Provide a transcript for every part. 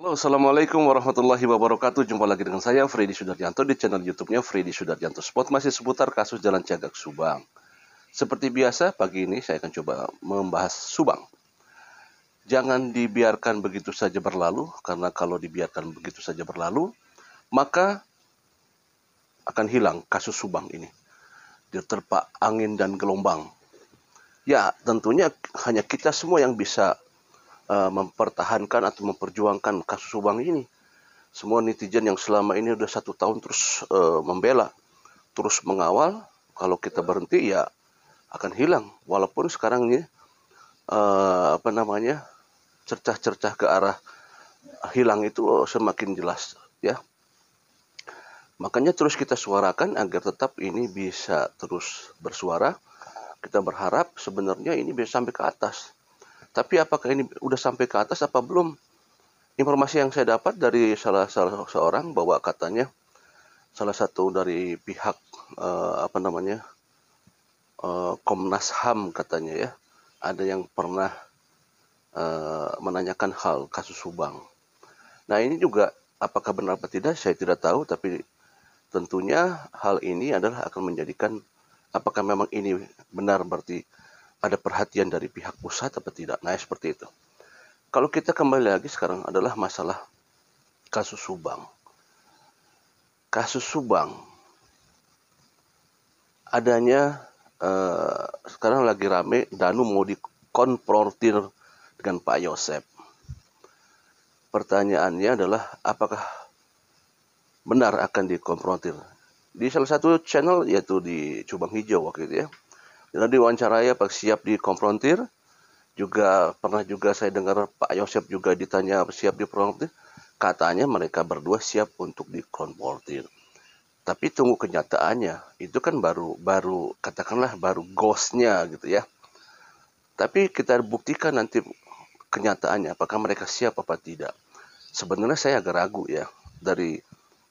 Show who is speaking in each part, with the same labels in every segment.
Speaker 1: Halo, Assalamualaikum warahmatullahi wabarakatuh. Jumpa lagi dengan saya, Freddy Sudaryanto, di channel YouTube-nya Freddy Sudaryanto Spot, masih seputar kasus Jalan Cagak Subang. Seperti biasa, pagi ini saya akan coba membahas Subang. Jangan dibiarkan begitu saja berlalu, karena kalau dibiarkan begitu saja berlalu, maka akan hilang kasus Subang ini. Diterpa angin dan gelombang. Ya, tentunya hanya kita semua yang bisa Eh, mempertahankan atau memperjuangkan kasus Subang ini. Semua netizen yang selama ini sudah satu tahun terus uh, membela, terus mengawal, kalau kita berhenti ya akan hilang. Walaupun sekarang ini uh, apa namanya cercah-cercah ke arah hilang itu semakin jelas, ya. Makanya terus kita suarakan agar tetap ini bisa terus bersuara. Kita berharap sebenarnya ini bisa sampai ke atas tapi apakah ini udah sampai ke atas apa belum? Informasi yang saya dapat dari salah salah seorang bahwa katanya salah satu dari pihak uh, apa namanya uh, Komnas Ham katanya ya ada yang pernah uh, menanyakan hal kasus Subang. Nah ini juga apakah benar atau tidak saya tidak tahu tapi tentunya hal ini adalah akan menjadikan apakah memang ini benar berarti ada perhatian dari pihak pusat atau tidak. Nah, ya, seperti itu. Kalau kita kembali lagi sekarang adalah masalah kasus Subang. Kasus Subang adanya eh, sekarang lagi rame Danu mau dikonfrontir dengan Pak Yosep. Pertanyaannya adalah apakah benar akan dikonfrontir? Di salah satu channel yaitu di Cubang Hijau waktu itu ya Lalu diwawancarai Pak Siap dikonfrontir. Juga pernah juga saya dengar Pak Yosep juga ditanya siap dikonfrontir. Katanya mereka berdua siap untuk dikonfrontir. Tapi tunggu kenyataannya, itu kan baru baru katakanlah baru ghostnya gitu ya. Tapi kita buktikan nanti kenyataannya apakah mereka siap apa tidak. Sebenarnya saya agak ragu ya dari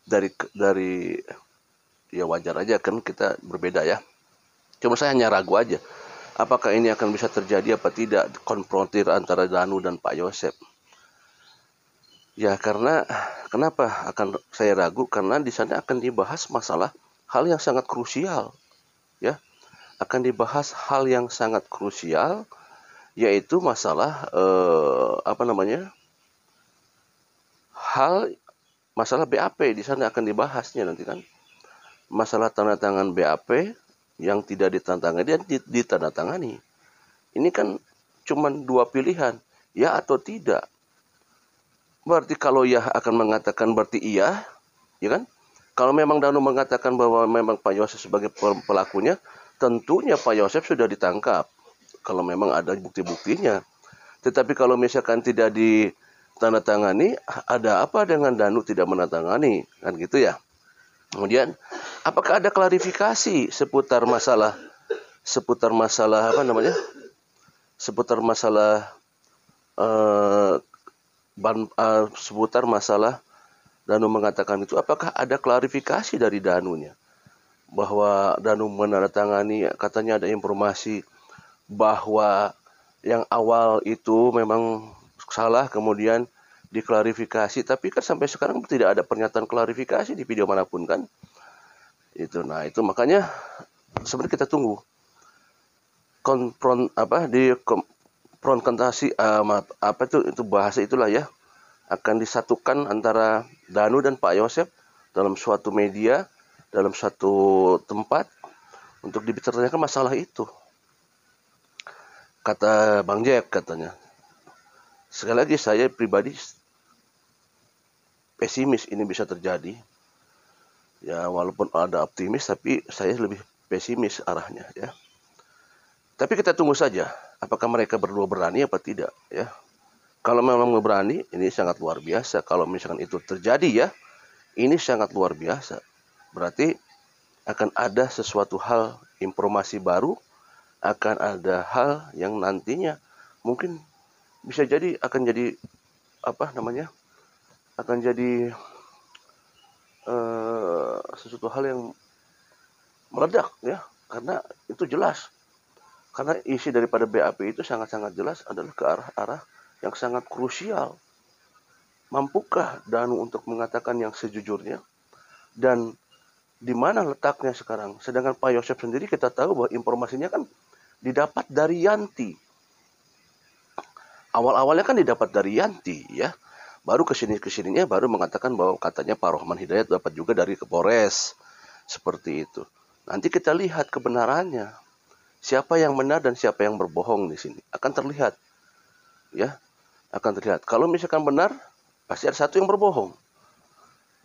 Speaker 1: dari dari ya wajar aja kan kita berbeda ya Cuma saya hanya ragu aja. Apakah ini akan bisa terjadi apa tidak konfrontir antara Danu dan Pak Yosep? Ya karena kenapa akan saya ragu karena di sana akan dibahas masalah hal yang sangat krusial ya akan dibahas hal yang sangat krusial yaitu masalah eh, apa namanya hal masalah BAP di sana akan dibahasnya nanti kan masalah tanda tangan BAP yang tidak ditantangani dan ditandatangani. Ini kan cuma dua pilihan, ya atau tidak. Berarti kalau ya akan mengatakan berarti iya, ya kan? Kalau memang Danu mengatakan bahwa memang Pak Yosef sebagai pelakunya, tentunya Pak Yosef sudah ditangkap. Kalau memang ada bukti-buktinya. Tetapi kalau misalkan tidak ditandatangani, ada apa dengan Danu tidak menandatangani? Kan gitu ya. Kemudian Apakah ada klarifikasi seputar masalah seputar masalah apa namanya? Seputar masalah eh, ban, uh, seputar masalah Danu mengatakan itu apakah ada klarifikasi dari Danunya bahwa Danu menandatangani katanya ada informasi bahwa yang awal itu memang salah kemudian diklarifikasi tapi kan sampai sekarang tidak ada pernyataan klarifikasi di video manapun kan itu nah itu makanya sebenarnya kita tunggu konfront apa di konfrontasi um, apa itu itu bahasa itulah ya akan disatukan antara Danu dan Pak Yosep dalam suatu media dalam suatu tempat untuk dibicarakan masalah itu kata Bang Jack katanya sekali lagi saya pribadi pesimis ini bisa terjadi ya walaupun ada optimis tapi saya lebih pesimis arahnya ya tapi kita tunggu saja apakah mereka berdua berani apa tidak ya kalau memang berani ini sangat luar biasa kalau misalkan itu terjadi ya ini sangat luar biasa berarti akan ada sesuatu hal informasi baru akan ada hal yang nantinya mungkin bisa jadi akan jadi apa namanya akan jadi eh, sesuatu hal yang meledak ya karena itu jelas karena isi daripada BAP itu sangat-sangat jelas adalah ke arah-arah yang sangat krusial mampukah Danu untuk mengatakan yang sejujurnya dan di mana letaknya sekarang sedangkan Pak Yosef sendiri kita tahu bahwa informasinya kan didapat dari Yanti awal-awalnya kan didapat dari Yanti ya Baru kesini-kesininya baru mengatakan bahwa katanya Pak Rohman Hidayat dapat juga dari Kepores. Seperti itu. Nanti kita lihat kebenarannya. Siapa yang benar dan siapa yang berbohong di sini akan terlihat. Ya, akan terlihat. Kalau misalkan benar, pasti ada satu yang berbohong.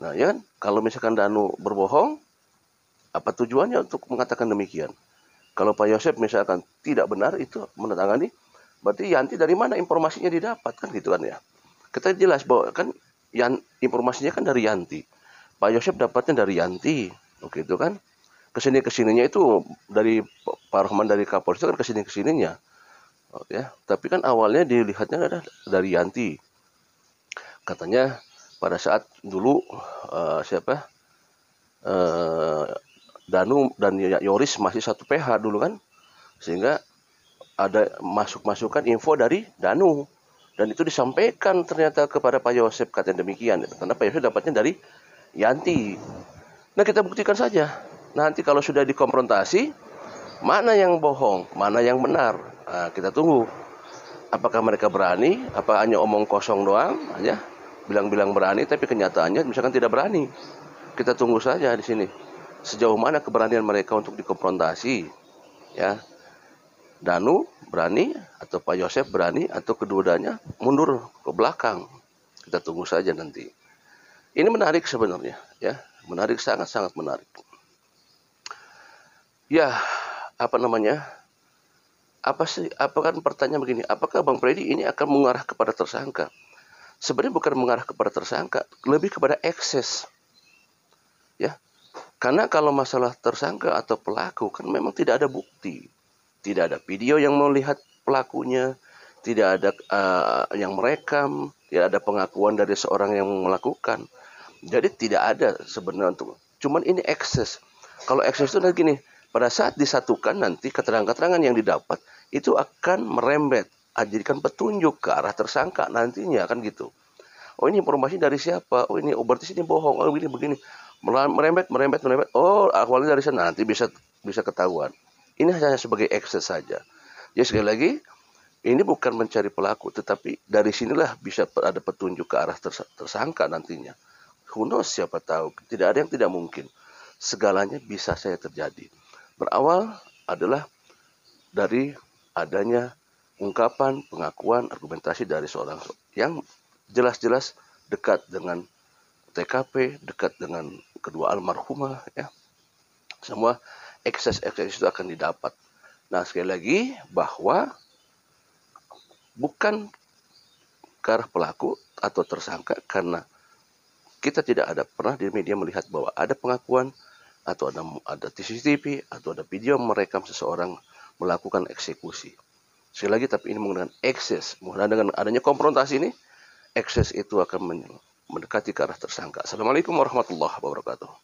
Speaker 1: Nah, ya kan? Kalau misalkan Danu berbohong, apa tujuannya untuk mengatakan demikian? Kalau Pak Yosep misalkan tidak benar itu menandatangani, berarti Yanti dari mana informasinya didapat kan gitu kan ya? kita jelas bahwa kan yang informasinya kan dari Yanti. Pak Yosep dapatnya dari Yanti, oke itu kan. Kesini kesininya itu dari Pak Rahman dari Kapolres itu kan kesini kesininya, oke? Oh, ya. Tapi kan awalnya dilihatnya adalah dari Yanti. Katanya pada saat dulu uh, siapa uh, Danu dan ya-, Yoris masih satu PH dulu kan, sehingga ada masuk masukan info dari Danu dan itu disampaikan ternyata kepada Pak Yosep katanya demikian karena Pak Yosep dapatnya dari Yanti nah kita buktikan saja nanti kalau sudah dikonfrontasi mana yang bohong mana yang benar nah, kita tunggu apakah mereka berani apa hanya omong kosong doang aja bilang-bilang berani tapi kenyataannya misalkan tidak berani kita tunggu saja di sini sejauh mana keberanian mereka untuk dikonfrontasi ya Danu berani atau Pak Yosef berani atau kedua-duanya mundur ke belakang. Kita tunggu saja nanti. Ini menarik sebenarnya, ya. Menarik sangat-sangat menarik. Ya, apa namanya? Apa sih? Apakah pertanyaan begini? Apakah Bang Freddy ini akan mengarah kepada tersangka? Sebenarnya bukan mengarah kepada tersangka, lebih kepada ekses. Ya, karena kalau masalah tersangka atau pelaku kan memang tidak ada bukti tidak ada video yang melihat pelakunya, tidak ada uh, yang merekam, tidak ada pengakuan dari seorang yang melakukan. Jadi tidak ada sebenarnya untuk cuman ini ekses. Kalau ekses itu nanti gini, pada saat disatukan nanti keterangan-keterangan yang didapat itu akan merembet, jadikan petunjuk ke arah tersangka nantinya kan gitu. Oh ini informasi dari siapa? Oh ini oh, berarti sini bohong. Oh begini begini merembet merembet merembet. Oh awalnya dari sana nanti bisa bisa ketahuan. Ini hanya sebagai ekses saja. Jadi sekali lagi, ini bukan mencari pelaku, tetapi dari sinilah bisa ada petunjuk ke arah tersangka nantinya. Who siapa tahu. Tidak ada yang tidak mungkin. Segalanya bisa saya terjadi. Berawal adalah dari adanya ungkapan, pengakuan, argumentasi dari seorang yang jelas-jelas dekat dengan TKP, dekat dengan kedua almarhumah, ya. Semua ekses-ekses itu akan didapat. Nah, sekali lagi bahwa bukan ke arah pelaku atau tersangka karena kita tidak ada pernah di media melihat bahwa ada pengakuan atau ada ada CCTV atau ada video merekam seseorang melakukan eksekusi. Sekali lagi tapi ini menggunakan ekses. Mudah dengan adanya konfrontasi ini ekses itu akan mendekati ke arah tersangka. Assalamualaikum warahmatullahi wabarakatuh.